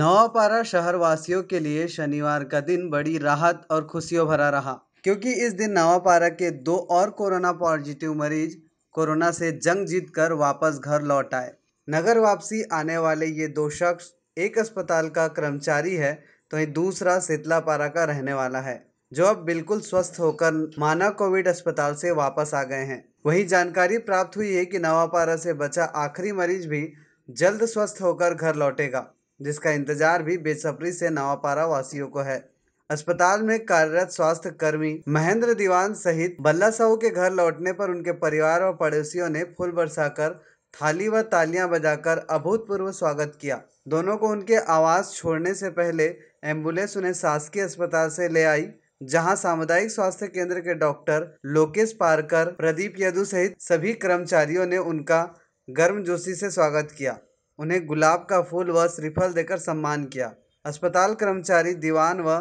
नवापारा शहरवासियों के लिए शनिवार का दिन बड़ी राहत और खुशियों भरा रहा क्योंकि इस दिन नवापारा के दो और कोरोना पॉजिटिव मरीज कोरोना से जंग जीत कर वापस घर लौट आए नगर वापसी आने वाले ये दो शख्स एक अस्पताल का कर्मचारी है तो ये दूसरा शीतलापारा का रहने वाला है जो अब बिल्कुल स्वस्थ होकर माना कोविड अस्पताल से वापस आ गए हैं वही जानकारी प्राप्त हुई है कि नवापारा से बचा आखिरी मरीज भी जल्द स्वस्थ होकर घर लौटेगा जिसका इंतजार भी बेसब्री से नवापारा वासियों को है अस्पताल में कार्यरत स्वास्थ्य कर्मी महेंद्र दीवान सहित बल्ला साहू के घर लौटने पर उनके परिवार और पड़ोसियों ने फूल बरसाकर थाली व तालियां बजाकर अभूतपूर्व स्वागत किया दोनों को उनके आवास छोड़ने से पहले एम्बुलेंस उन्हें शासकीय अस्पताल से ले आई जहां सामुदायिक स्वास्थ्य केंद्र के डॉक्टर लोकेश पारकर प्रदीप यदु सहित सभी कर्मचारियों ने उनका गर्मजोशी से स्वागत किया उन्हें गुलाब का फूल व श्रीफल देकर सम्मान किया अस्पताल कर्मचारी दीवान व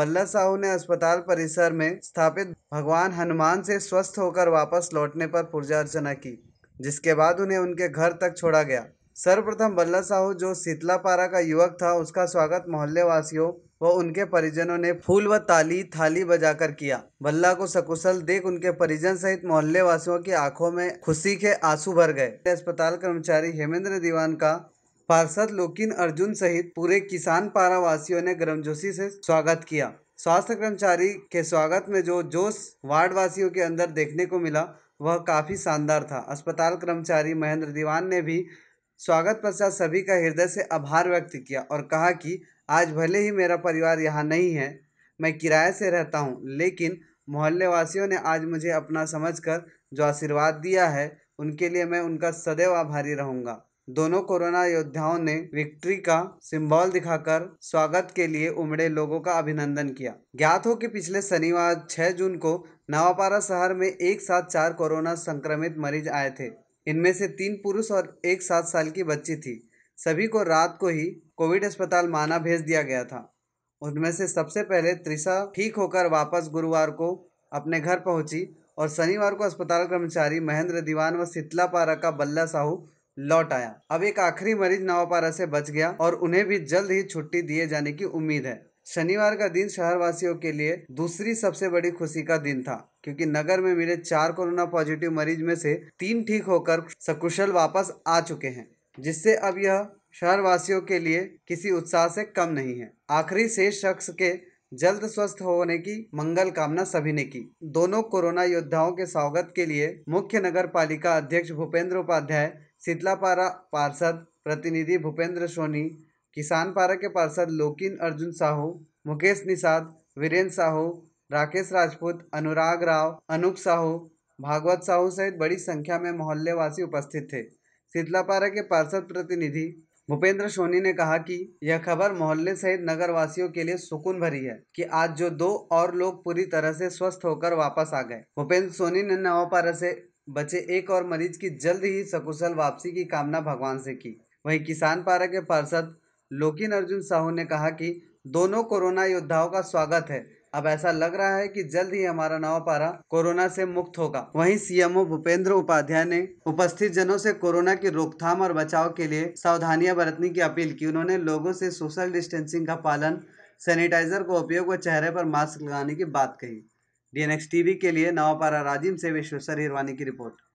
बल्ला साहू ने अस्पताल परिसर में स्थापित भगवान हनुमान से स्वस्थ होकर वापस लौटने पर पूजा अर्चना की जिसके बाद उन्हें उनके घर तक छोड़ा गया सर्वप्रथम बल्ला साहू जो शीतलापारा का युवक था उसका स्वागत मोहल्ले वासियों व उनके परिजनों ने फूल व ताली थाली बजाकर किया भल्ला को सकुशल देख उनके परिजन सहित मोहल्ले वासियों की आंखों में खुशी के आंसू भर गए अस्पताल कर्मचारी हेमेंद्र दीवान का पार्षद लोकिन अर्जुन सहित पूरे किसान पारा वासियों ने गर्मजोशी से स्वागत किया स्वास्थ्य कर्मचारी के स्वागत में जो जोश वार्ड वासियों के अंदर देखने को मिला वह काफ़ी शानदार था अस्पताल कर्मचारी महेंद्र दीवान ने भी स्वागत पश्चात सभी का हृदय से आभार व्यक्त किया और कहा कि आज भले ही मेरा परिवार यहाँ नहीं है मैं किराए से रहता हूँ लेकिन मोहल्ले वासियों ने आज मुझे अपना समझकर जो आशीर्वाद दिया है उनके लिए मैं उनका सदैव आभारी रहूँगा दोनों कोरोना योद्धाओं ने विक्ट्री का सिंबल दिखाकर स्वागत के लिए उमड़े लोगों का अभिनंदन किया ज्ञात हो कि पिछले शनिवार 6 जून को नवापारा शहर में एक साथ चार कोरोना संक्रमित मरीज आए थे इनमें से तीन पुरुष और एक सात साल की बच्ची थी सभी को रात को ही कोविड अस्पताल माना भेज दिया गया था उनमें से सबसे पहले त्रिशा ठीक होकर वापस गुरुवार को अपने घर पहुंची और शनिवार को अस्पताल कर्मचारी महेंद्र दीवान व शीतलापारा का बल्ला साहू लौट आया अब एक आखिरी मरीज नवापारा से बच गया और उन्हें भी जल्द ही छुट्टी दिए जाने की उम्मीद है शनिवार का दिन शहरवासियों के लिए दूसरी सबसे बड़ी खुशी का दिन था क्योंकि नगर में मिले चार कोरोना पॉजिटिव मरीज में से तीन ठीक होकर सकुशल वापस आ चुके हैं जिससे अब यह शहरवासियों के लिए किसी उत्साह से कम नहीं है आखिरी शेष शख्स के जल्द स्वस्थ होने की मंगल कामना सभी ने की दोनों कोरोना योद्धाओं के स्वागत के लिए मुख्य नगर पालिका अध्यक्ष भूपेंद्र उपाध्याय शीतलापारा पार्षद प्रतिनिधि भूपेंद्र सोनी किसान पारा के पार्षद लोकिन अर्जुन साहू मुकेश निषाद वीरेंद्र साहू राकेश राजपूत अनुराग राव अनूप साहू भागवत साहू सहित बड़ी संख्या में मोहल्लेवासी उपस्थित थे शीतलापारा के पार्षद प्रतिनिधि भूपेंद्र सोनी ने कहा कि यह खबर मोहल्ले सहित नगरवासियों के लिए सुकून भरी है कि आज जो दो और लोग पूरी तरह से स्वस्थ होकर वापस आ गए भूपेंद्र सोनी ने नवापारा से बचे एक और मरीज की जल्द ही सकुशल वापसी की कामना भगवान से की वहीं किसान पारा के पार्षद लोकिन अर्जुन साहू ने कहा कि दोनों कोरोना योद्धाओं का स्वागत है अब ऐसा लग रहा है कि जल्द ही हमारा नवापारा कोरोना से मुक्त होगा वहीं सीएमओ भूपेंद्र उपाध्याय ने उपस्थित जनों से कोरोना की रोकथाम और बचाव के लिए सावधानियां बरतने की अपील की उन्होंने लोगों से सोशल डिस्टेंसिंग का पालन सैनिटाइजर का उपयोग व चेहरे पर मास्क लगाने की बात कही डीएनएक्स टीवी के लिए नवापारा राजीव से विश्वेश्वर हिरवानी की रिपोर्ट